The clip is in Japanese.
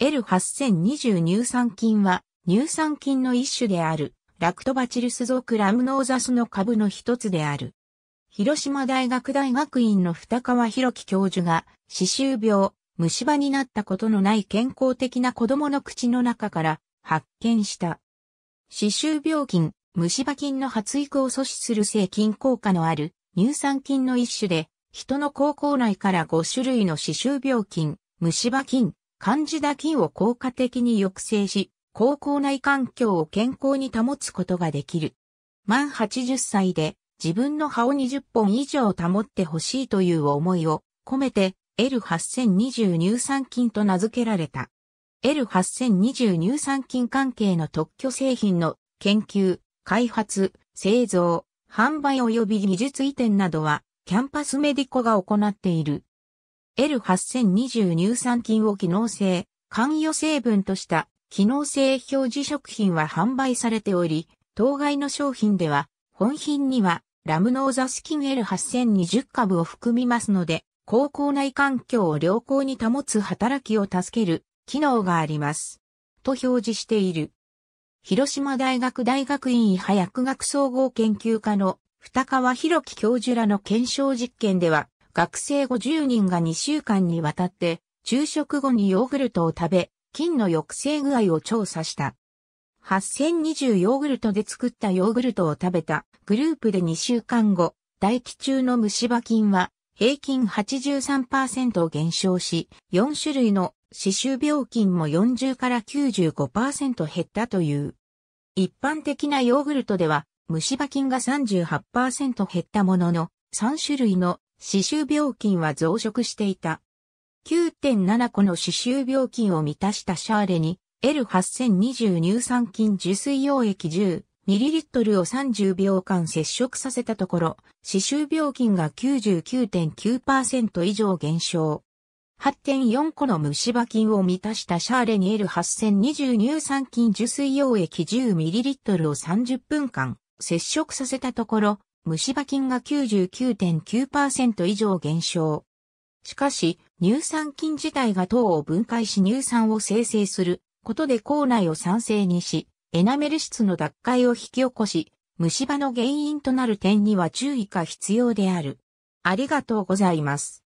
L8020 乳酸菌は乳酸菌の一種であるラクトバチルス属ラムノーザスの株の一つである。広島大学大学院の二川博樹教授が歯周病、虫歯になったことのない健康的な子供の口の中から発見した。歯周病菌、虫歯菌の発育を阻止する性菌効果のある乳酸菌の一種で、人の口腔内から5種類の歯周病菌、虫歯菌、漢字だけを効果的に抑制し、高校内環境を健康に保つことができる。満80歳で自分の歯を20本以上保ってほしいという思いを込めて L8020 乳酸菌と名付けられた。L8020 乳酸菌関係の特許製品の研究、開発、製造、販売及び技術移転などはキャンパスメディコが行っている。L8020 乳酸菌を機能性、関与成分とした機能性表示食品は販売されており、当該の商品では、本品にはラムノーザスキン L8020 株を含みますので、高校内環境を良好に保つ働きを助ける機能があります。と表示している。広島大学大学院医派薬学総合研究科の二川博樹教授らの検証実験では、学生50人が2週間にわたって、昼食後にヨーグルトを食べ、菌の抑制具合を調査した。8020ヨーグルトで作ったヨーグルトを食べたグループで2週間後、大気中の虫歯菌は平均83%減少し、4種類の歯周病菌も40から95%減ったという。一般的なヨーグルトでは虫歯菌が38%減ったものの、3種類の歯周病菌は増殖していた。9.7個の歯周病菌を満たしたシャーレに L8020 乳酸菌受水溶液 10ml を30秒間接触させたところ、歯周病菌が99.9%以上減少。8.4個の虫歯菌を満たしたシャーレに L8020 乳酸菌受水溶液 10ml を30分間接触させたところ、虫歯菌が99.9%以上減少。しかし、乳酸菌自体が糖を分解し乳酸を生成することで口内を酸性にし、エナメル質の脱解を引き起こし、虫歯の原因となる点には注意が必要である。ありがとうございます。